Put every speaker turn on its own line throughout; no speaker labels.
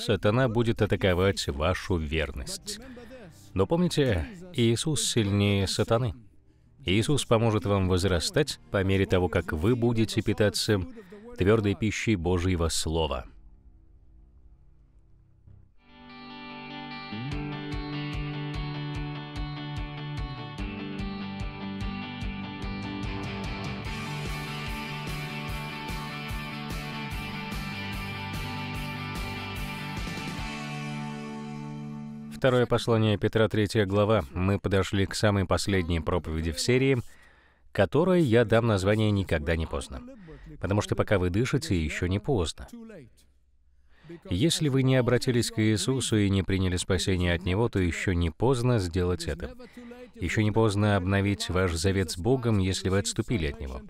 сатана будет атаковать вашу верность. Но помните, Иисус сильнее сатаны. Иисус поможет вам возрастать по мере того, как вы будете питаться твердой пищей Божьего Слова. Второе послание Петра, 3 глава. Мы подошли к самой последней проповеди в серии, которой я дам название «Никогда не поздно». Потому что пока вы дышите, еще не поздно. Если вы не обратились к Иисусу и не приняли спасение от Него, то еще не поздно сделать это. Еще не поздно обновить ваш завет с Богом, если вы отступили от Него.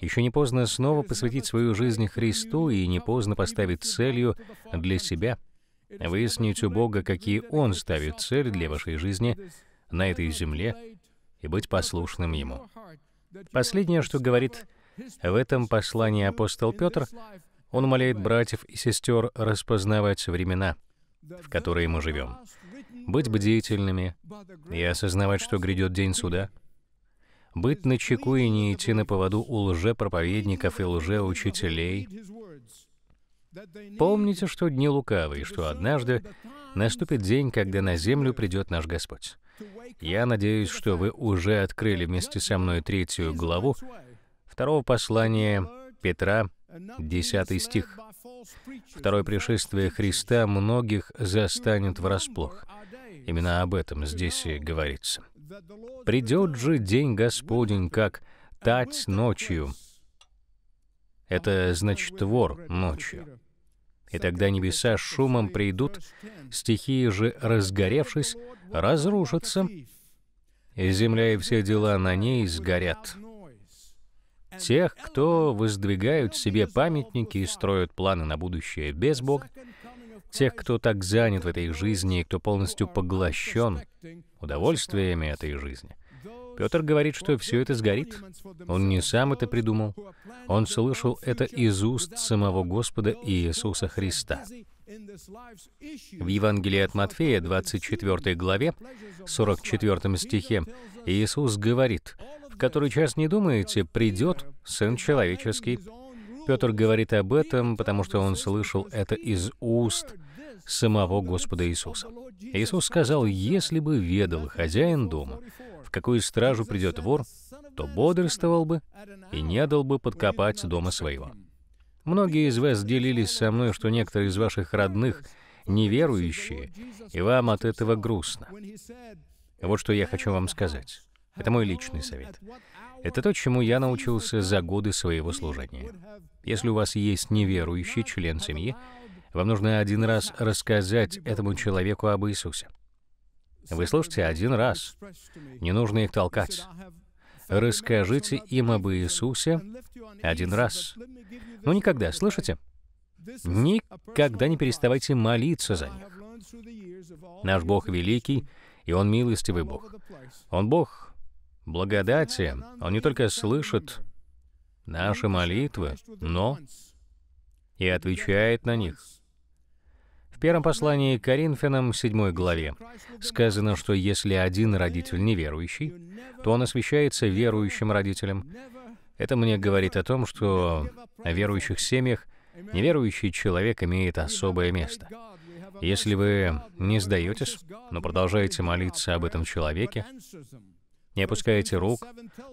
Еще не поздно снова посвятить свою жизнь Христу и не поздно поставить целью для себя — выяснить у Бога, какие Он ставит цель для вашей жизни на этой земле и быть послушным Ему. Последнее, что говорит в этом послании апостол Петр, он умоляет братьев и сестер распознавать времена, в которые мы живем, быть бдительными и осознавать, что грядет день суда, быть начеку и не идти на поводу у лжепроповедников и лжеучителей, Помните, что дни лукавые, что однажды наступит день, когда на землю придет наш Господь. Я надеюсь, что вы уже открыли вместе со мной третью главу второго послания Петра, 10 стих. Второе пришествие Христа многих застанет врасплох. Именно об этом здесь и говорится. «Придет же день Господень, как тать ночью». Это значит твор ночью. И тогда небеса шумом придут, стихии же, разгоревшись, разрушатся, и земля и все дела на ней сгорят. Тех, кто воздвигают себе памятники и строят планы на будущее без Бога, тех, кто так занят в этой жизни и кто полностью поглощен удовольствиями этой жизни, Петр говорит, что все это сгорит. Он не сам это придумал. Он слышал это из уст самого Господа Иисуса Христа. В Евангелии от Матфея, 24 главе, 44 стихе, Иисус говорит, «В который час не думаете, придет Сын Человеческий». Петр говорит об этом, потому что он слышал это из уст самого Господа Иисуса. Иисус сказал, «Если бы ведал хозяин дома, какую стражу придет вор, то бодрствовал бы и не дал бы подкопать дома своего. Многие из вас делились со мной, что некоторые из ваших родных неверующие, и вам от этого грустно. Вот что я хочу вам сказать. Это мой личный совет. Это то, чему я научился за годы своего служения. Если у вас есть неверующий член семьи, вам нужно один раз рассказать этому человеку об Иисусе. Вы слышите один раз. Не нужно их толкать. Расскажите им об Иисусе один раз. Но ну, никогда, слышите? Никогда не переставайте молиться за них. Наш Бог великий, и Он милостивый Бог. Он Бог благодати. Он не только слышит наши молитвы, но и отвечает на них первом послании к Коринфянам, 7 главе, сказано, что если один родитель неверующий, то он освящается верующим родителям. Это мне говорит о том, что в верующих семьях неверующий человек имеет особое место. Если вы не сдаетесь, но продолжаете молиться об этом человеке, не опускаете рук,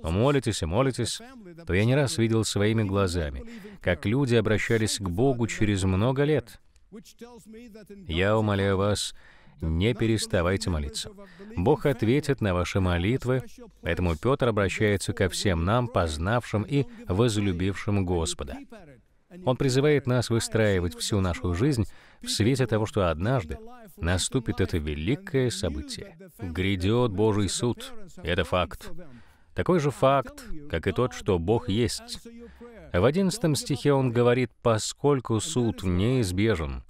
но молитесь и молитесь, то я не раз видел своими глазами, как люди обращались к Богу через много лет, я умоляю вас, не переставайте молиться. Бог ответит на ваши молитвы, поэтому Петр обращается ко всем нам, познавшим и возлюбившим Господа. Он призывает нас выстраивать всю нашу жизнь в свете того, что однажды наступит это великое событие. Грядет Божий суд. Это факт. Такой же факт, как и тот, что Бог есть. В 11 стихе он говорит, «Поскольку суд неизбежен,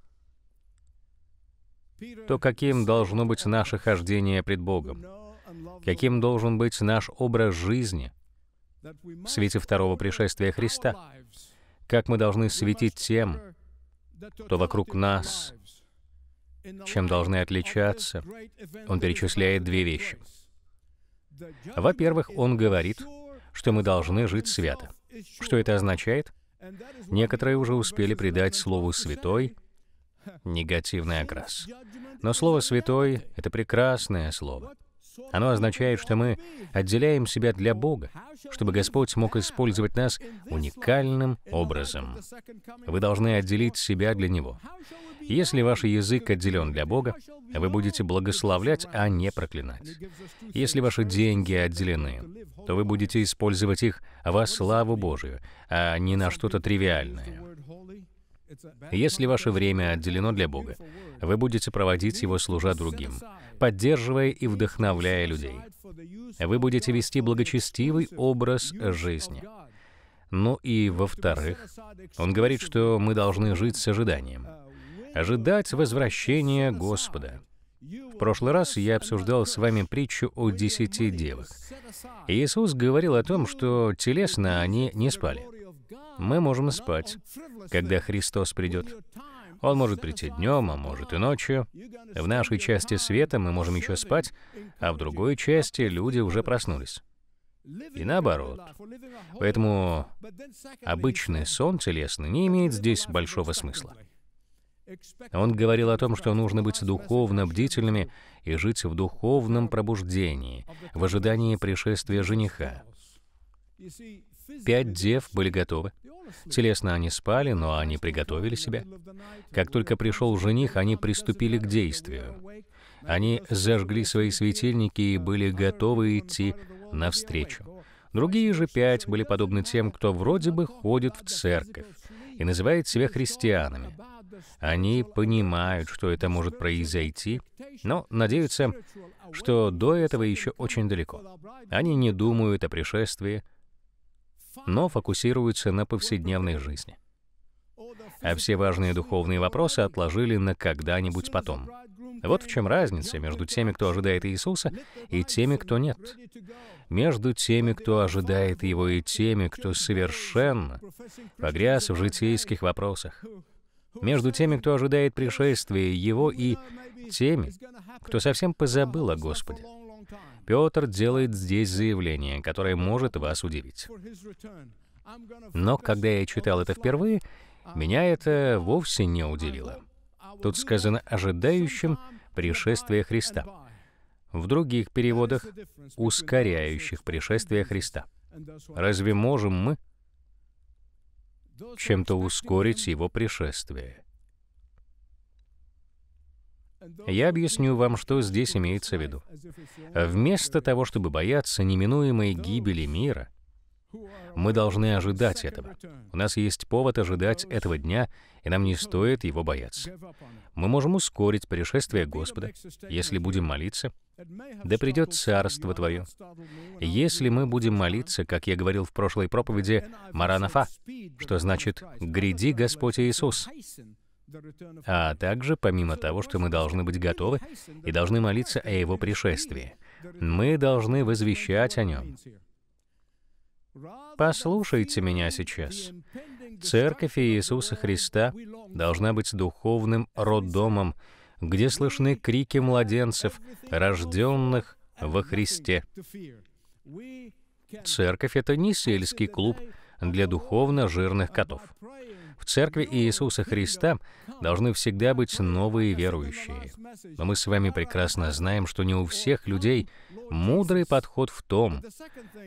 то каким должно быть наше хождение пред Богом, каким должен быть наш образ жизни в свете второго пришествия Христа, как мы должны светить тем, кто вокруг нас, чем должны отличаться. Он перечисляет две вещи. Во-первых, он говорит, что мы должны жить свято. Что это означает? Некоторые уже успели придать слову «святой» негативный окрас. Но слово «святой» — это прекрасное слово. Оно означает, что мы отделяем себя для Бога, чтобы Господь мог использовать нас уникальным образом. Вы должны отделить себя для Него. Если ваш язык отделен для Бога, вы будете благословлять, а не проклинать. Если ваши деньги отделены, то вы будете использовать их во славу Божию, а не на что-то тривиальное. Если ваше время отделено для Бога, вы будете проводить его, служа другим, поддерживая и вдохновляя людей. Вы будете вести благочестивый образ жизни. Ну и во-вторых, он говорит, что мы должны жить с ожиданием. Ожидать возвращения Господа. В прошлый раз я обсуждал с вами притчу о десяти девах. Иисус говорил о том, что телесно они не спали, мы можем спать, когда Христос придет. Он может прийти днем, а может и ночью. В нашей части света мы можем еще спать, а в другой части люди уже проснулись. И наоборот. Поэтому обычный сон телесный не имеет здесь большого смысла. Он говорил о том, что нужно быть духовно бдительными и жить в духовном пробуждении, в ожидании пришествия жениха. Пять дев были готовы, Телесно они спали, но они приготовили себя. Как только пришел жених, они приступили к действию. Они зажгли свои светильники и были готовы идти навстречу. Другие же пять были подобны тем, кто вроде бы ходит в церковь и называет себя христианами. Они понимают, что это может произойти, но надеются, что до этого еще очень далеко. Они не думают о пришествии, но фокусируются на повседневной жизни. А все важные духовные вопросы отложили на когда-нибудь потом. Вот в чем разница между теми, кто ожидает Иисуса, и теми, кто нет. Между теми, кто ожидает Его, и теми, кто совершенно погряз в житейских вопросах. Между теми, кто ожидает пришествия Его, и теми, кто совсем позабыл о Господе. Петр делает здесь заявление, которое может вас удивить. Но когда я читал это впервые, меня это вовсе не удивило. Тут сказано «ожидающим пришествия Христа». В других переводах «ускоряющих пришествия Христа». Разве можем мы чем-то ускорить Его пришествие? Я объясню вам, что здесь имеется в виду. Вместо того, чтобы бояться неминуемой гибели мира, мы должны ожидать этого. У нас есть повод ожидать этого дня, и нам не стоит его бояться. Мы можем ускорить пришествие Господа, если будем молиться, да придет Царство Твое. Если мы будем молиться, как я говорил в прошлой проповеди, «Маранафа», что значит «Гряди, Господь Иисус», а также, помимо того, что мы должны быть готовы и должны молиться о Его пришествии, мы должны возвещать о Нем. Послушайте меня сейчас. Церковь Иисуса Христа должна быть духовным роддомом, где слышны крики младенцев, рожденных во Христе. Церковь — это не сельский клуб для духовно жирных котов. В церкви Иисуса Христа должны всегда быть новые верующие. Но мы с вами прекрасно знаем, что не у всех людей мудрый подход в том,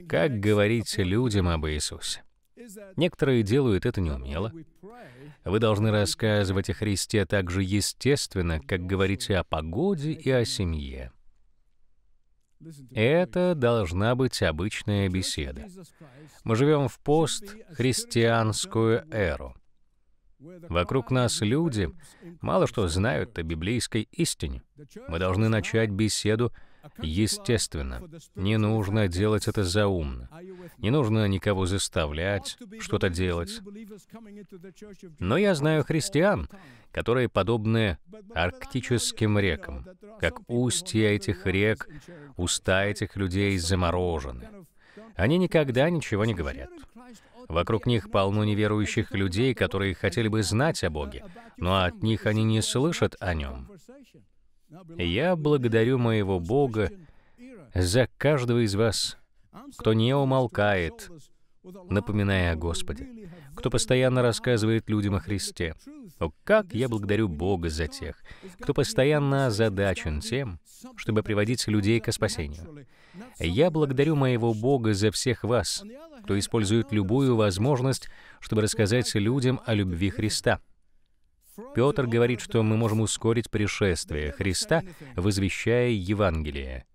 как говорить людям об Иисусе. Некоторые делают это неумело. Вы должны рассказывать о Христе так же естественно, как говорите о погоде и о семье. Это должна быть обычная беседа. Мы живем в постхристианскую эру. Вокруг нас люди мало что знают о библейской истине. Мы должны начать беседу естественно. Не нужно делать это заумно. Не нужно никого заставлять что-то делать. Но я знаю христиан, которые подобны арктическим рекам, как устья этих рек, уста этих людей заморожены. Они никогда ничего не говорят. Вокруг них полно неверующих людей, которые хотели бы знать о Боге, но от них они не слышат о нем. Я благодарю моего Бога за каждого из вас, кто не умолкает, напоминая о Господе, кто постоянно рассказывает людям о Христе. О, как я благодарю Бога за тех, кто постоянно озадачен тем, чтобы приводить людей к спасению. Я благодарю моего Бога за всех вас, кто использует любую возможность, чтобы рассказать людям о любви Христа. Петр говорит, что мы можем ускорить пришествие Христа, возвещая Евангелие.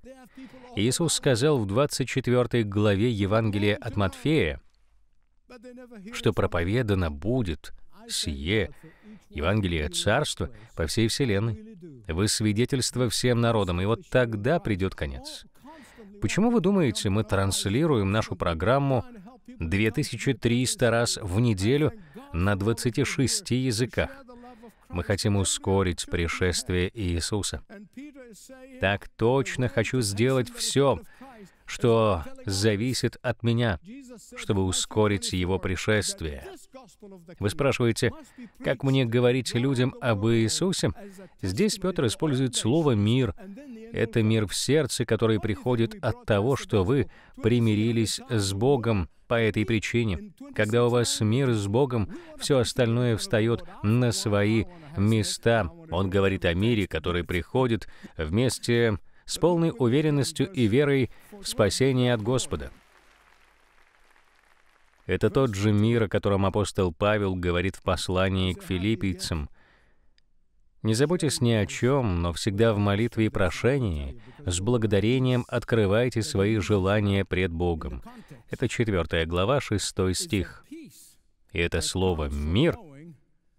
Иисус сказал в 24 главе Евангелия от Матфея, что проповедано будет сие Евангелие Царства по всей вселенной, вы свидетельство всем народам, и вот тогда придет конец. Почему вы думаете, мы транслируем нашу программу 2300 раз в неделю на 26 языках? Мы хотим ускорить пришествие Иисуса. Так точно хочу сделать все, что зависит от меня, чтобы ускорить его пришествие. Вы спрашиваете, как мне говорить людям об Иисусе? Здесь Петр использует слово «мир». Это мир в сердце, который приходит от того, что вы примирились с Богом по этой причине. Когда у вас мир с Богом, все остальное встает на свои места. Он говорит о мире, который приходит вместе с полной уверенностью и верой в спасение от Господа. Это тот же мир, о котором апостол Павел говорит в послании к филиппийцам. «Не заботьтесь ни о чем, но всегда в молитве и прошении, с благодарением открывайте свои желания пред Богом». Это 4 глава, 6 стих. И это слово «мир»,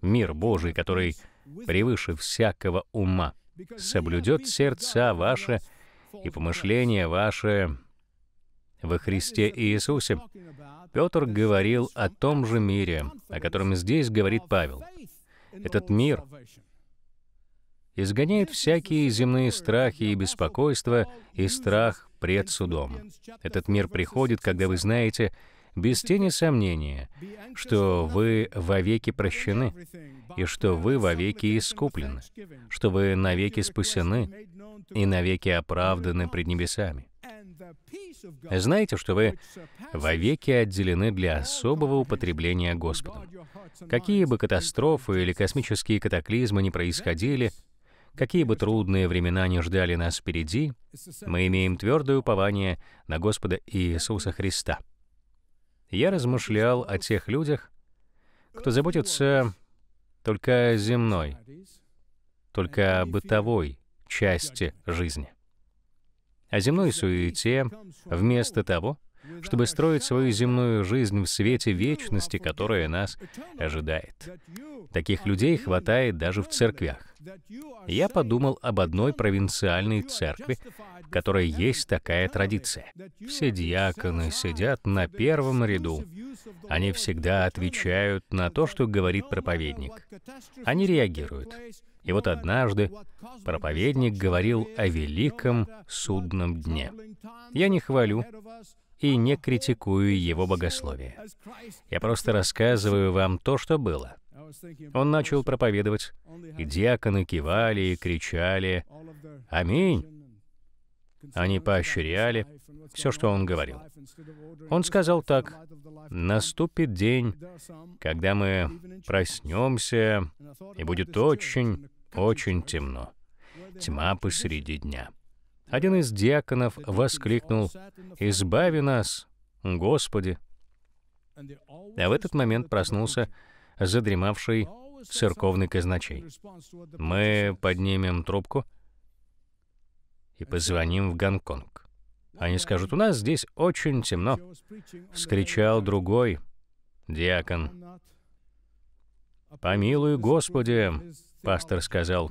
мир Божий, который превыше всякого ума — соблюдет сердца ваши и помышления ваши во Христе Иисусе. Петр говорил о том же мире, о котором здесь говорит Павел. Этот мир изгоняет всякие земные страхи и беспокойства, и страх пред судом. Этот мир приходит, когда вы знаете, без тени сомнения, что вы вовеки прощены, и что вы вовеки искуплены, что вы навеки спасены и навеки оправданы пред небесами. Знаете, что вы вовеки отделены для особого употребления Господом. Какие бы катастрофы или космические катаклизмы ни происходили, какие бы трудные времена ни ждали нас впереди, мы имеем твердое упование на Господа Иисуса Христа — я размышлял о тех людях, кто заботится только о земной, только о бытовой части жизни. О земной суете, вместо того, чтобы строить свою земную жизнь в свете вечности, которая нас ожидает. Таких людей хватает даже в церквях. Я подумал об одной провинциальной церкви, в которой есть такая традиция. Все диаконы сидят на первом ряду. Они всегда отвечают на то, что говорит проповедник. Они реагируют. И вот однажды проповедник говорил о великом судном дне. Я не хвалю, и не критикую его богословие. Я просто рассказываю вам то, что было. Он начал проповедовать, и диаконы кивали и кричали «Аминь!». Они поощряли все, что он говорил. Он сказал так, «Наступит день, когда мы проснемся, и будет очень, очень темно. Тьма посреди дня» один из диаконов воскликнул «Избави нас, Господи!» А в этот момент проснулся задремавший церковный казначей. Мы поднимем трубку и позвоним в Гонконг. Они скажут, у нас здесь очень темно. Вскричал другой диакон. «Помилуй, Господи!» — пастор сказал.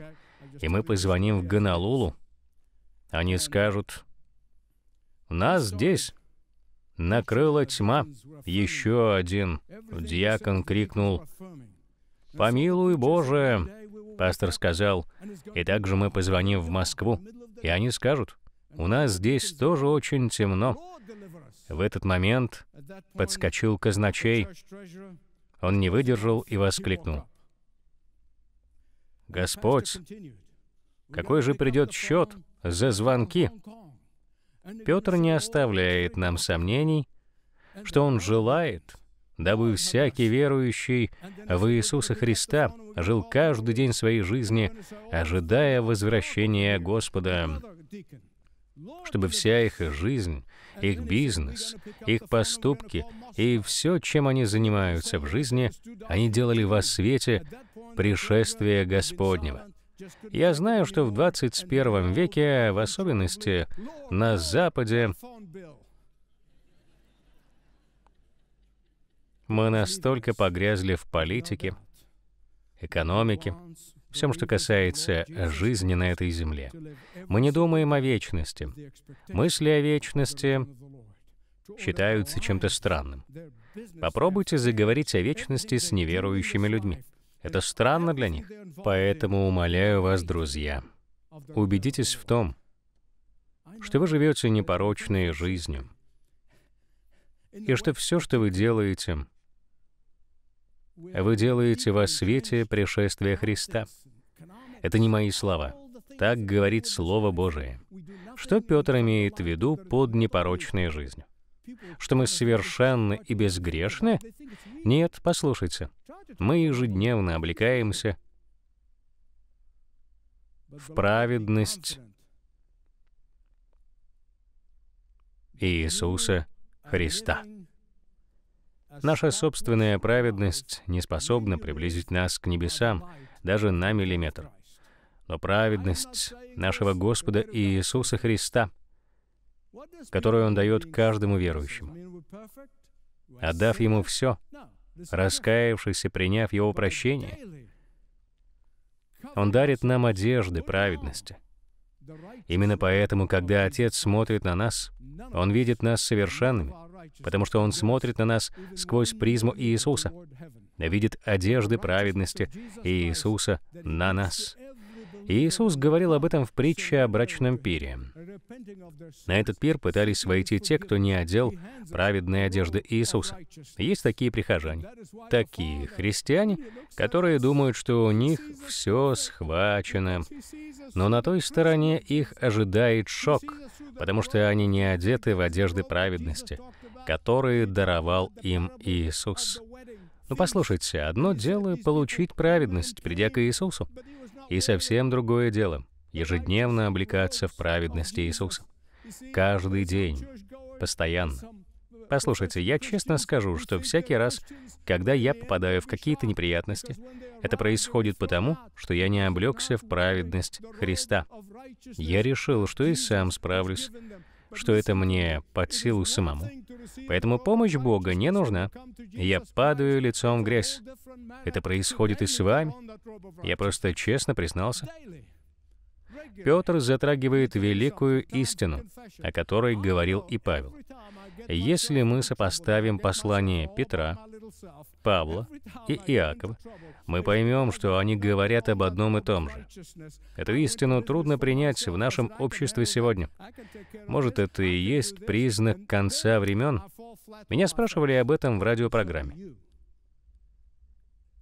«И мы позвоним в Гонолулу они скажут, «Нас здесь накрыла тьма». Еще один диакон крикнул, «Помилуй, Боже!» Пастор сказал, «И также мы позвоним в Москву». И они скажут, «У нас здесь тоже очень темно». В этот момент подскочил казначей. Он не выдержал и воскликнул. «Господь, какой же придет счет за звонки. Петр не оставляет нам сомнений, что он желает, дабы всякий верующий в Иисуса Христа жил каждый день своей жизни, ожидая возвращения Господа, чтобы вся их жизнь, их бизнес, их поступки и все, чем они занимаются в жизни, они делали во свете пришествия Господнего. Я знаю, что в 21 веке, в особенности на Западе, мы настолько погрязли в политике, экономике, всем, что касается жизни на этой земле. Мы не думаем о вечности. Мысли о вечности считаются чем-то странным. Попробуйте заговорить о вечности с неверующими людьми. Это странно для них. Поэтому умоляю вас, друзья, убедитесь в том, что вы живете непорочной жизнью, и что все, что вы делаете, вы делаете во свете пришествия Христа. Это не мои слова. Так говорит Слово Божие. Что Петр имеет в виду под непорочной жизнью? что мы совершенны и безгрешны? Нет, послушайте, мы ежедневно облекаемся в праведность Иисуса Христа. Наша собственная праведность не способна приблизить нас к небесам даже на миллиметр. Но праведность нашего Господа Иисуса Христа которую Он дает каждому верующему. Отдав Ему все, раскаявшись и приняв Его прощение, Он дарит нам одежды праведности. Именно поэтому, когда Отец смотрит на нас, Он видит нас совершенными, потому что Он смотрит на нас сквозь призму Иисуса, видит одежды праведности Иисуса на нас. Иисус говорил об этом в притче о брачном пире. На этот пир пытались войти те, кто не одел праведные одежды Иисуса. Есть такие прихожане, такие христиане, которые думают, что у них все схвачено. Но на той стороне их ожидает шок, потому что они не одеты в одежды праведности, которые даровал им Иисус. Но ну, послушайте, одно дело — получить праведность, придя к Иисусу. И совсем другое дело — ежедневно облекаться в праведности Иисуса. Каждый день, постоянно. Послушайте, я честно скажу, что всякий раз, когда я попадаю в какие-то неприятности, это происходит потому, что я не облегся в праведность Христа. Я решил, что и сам справлюсь, что это мне под силу самому. Поэтому помощь Бога не нужна. Я падаю лицом в грязь. Это происходит и с вами. Я просто честно признался. Петр затрагивает великую истину, о которой говорил и Павел. Если мы сопоставим послание Петра Павла и Иакова, мы поймем, что они говорят об одном и том же. Эту истину трудно принять в нашем обществе сегодня. Может, это и есть признак конца времен? Меня спрашивали об этом в радиопрограмме.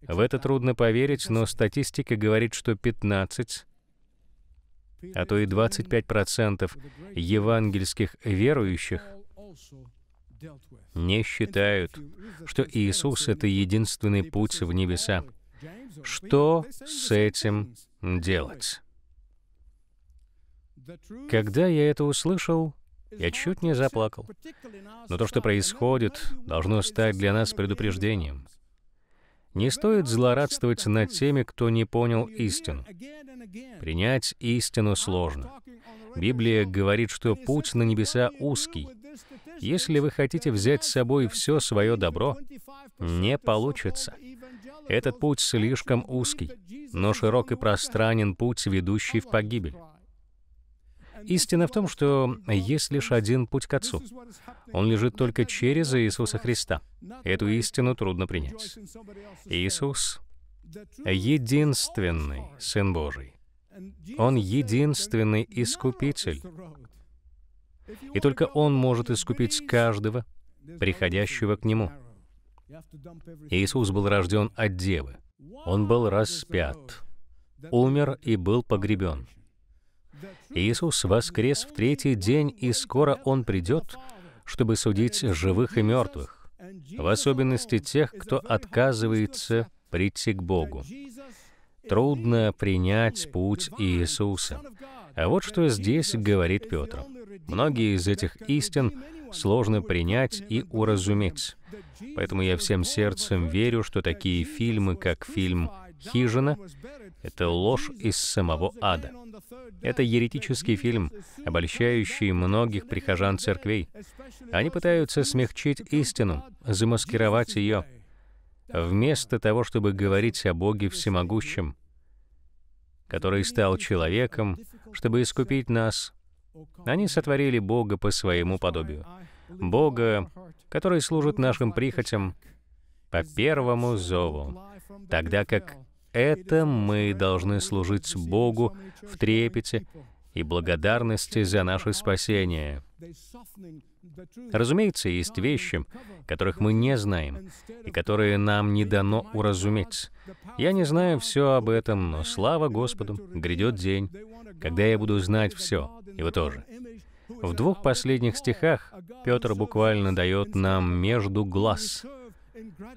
В это трудно поверить, но статистика говорит, что 15, а то и 25% евангельских верующих не считают, что Иисус — это единственный путь в небеса. Что с этим делать? Когда я это услышал, я чуть не заплакал. Но то, что происходит, должно стать для нас предупреждением. Не стоит злорадствовать над теми, кто не понял истину. Принять истину сложно. Библия говорит, что путь на небеса узкий, если вы хотите взять с собой все свое добро, не получится. Этот путь слишком узкий, но широк и пространен путь, ведущий в погибель. Истина в том, что есть лишь один путь к Отцу. Он лежит только через Иисуса Христа. Эту истину трудно принять. Иисус — единственный Сын Божий. Он единственный Искупитель и только Он может искупить каждого, приходящего к Нему. Иисус был рожден от Девы. Он был распят, умер и был погребен. Иисус воскрес в третий день, и скоро Он придет, чтобы судить живых и мертвых, в особенности тех, кто отказывается прийти к Богу. Трудно принять путь Иисуса. А вот что здесь говорит Петр. Многие из этих истин сложно принять и уразуметь. Поэтому я всем сердцем верю, что такие фильмы, как фильм «Хижина» — это ложь из самого ада. Это еретический фильм, обольщающий многих прихожан церквей. Они пытаются смягчить истину, замаскировать ее, вместо того, чтобы говорить о Боге Всемогущем, который стал человеком, чтобы искупить нас — они сотворили Бога по своему подобию. Бога, который служит нашим прихотям по первому зову, тогда как это мы должны служить Богу в трепете и благодарности за наше спасение. Разумеется, есть вещи, которых мы не знаем, и которые нам не дано уразуметь. Я не знаю все об этом, но слава Господу, грядет день, когда я буду знать все, и вы тоже. В двух последних стихах Петр буквально дает нам между глаз.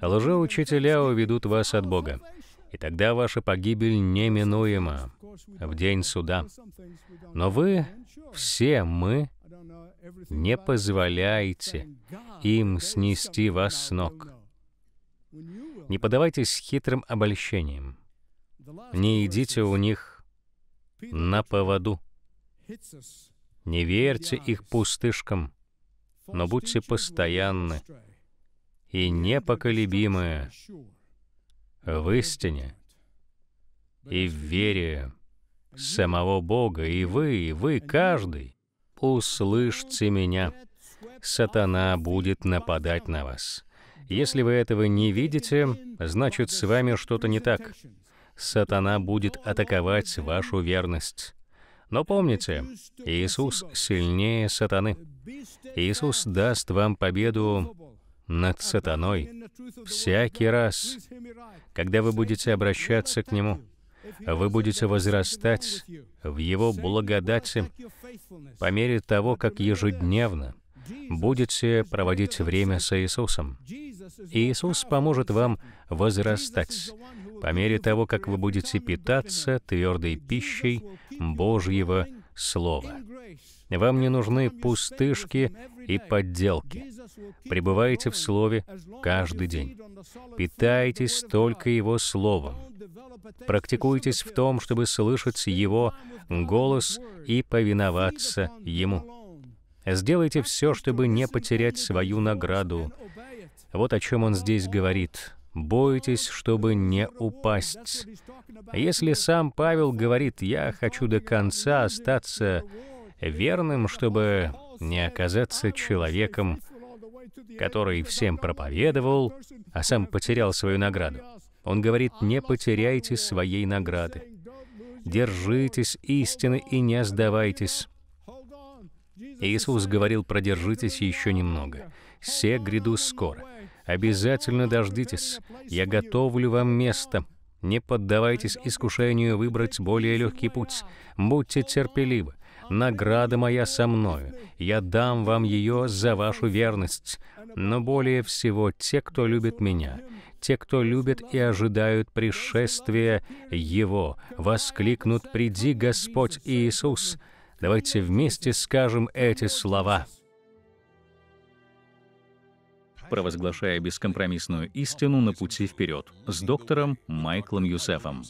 «Лжеучителя уведут вас от Бога, и тогда ваша погибель неминуема в день суда. Но вы, все мы, не позволяйте им снести вас с ног. Не подавайтесь хитрым обольщениям. Не идите у них на поводу. Не верьте их пустышкам, но будьте постоянны и непоколебимы в истине и в вере самого Бога, и вы, и вы, каждый, услышьте меня. Сатана будет нападать на вас. Если вы этого не видите, значит, с вами что-то не так. Сатана будет атаковать вашу верность. Но помните, Иисус сильнее сатаны. Иисус даст вам победу над сатаной всякий раз, когда вы будете обращаться к Нему вы будете возрастать в Его благодати по мере того, как ежедневно будете проводить время с Иисусом. Иисус поможет вам возрастать по мере того, как вы будете питаться твердой пищей Божьего Слова. Вам не нужны пустышки и подделки. Пребывайте в Слове каждый день. Питайтесь только Его Словом. Практикуйтесь в том, чтобы слышать Его голос и повиноваться Ему. Сделайте все, чтобы не потерять свою награду. Вот о чем он здесь говорит. «Бойтесь, чтобы не упасть». Если сам Павел говорит «Я хочу до конца остаться верным, чтобы не оказаться человеком, который всем проповедовал, а сам потерял свою награду. Он говорит, не потеряйте своей награды. Держитесь истины и не сдавайтесь. Иисус говорил, продержитесь еще немного. все гряду скоро. Обязательно дождитесь. Я готовлю вам место. Не поддавайтесь искушению выбрать более легкий путь. Будьте терпеливы награда моя со мною, я дам вам ее за вашу верность, но более всего те, кто любит меня, те, кто любят и ожидают пришествия Его, воскликнут «Приди, Господь Иисус!» Давайте вместе скажем эти слова. Провозглашая бескомпромиссную истину на пути вперед с доктором Майклом Юсефом.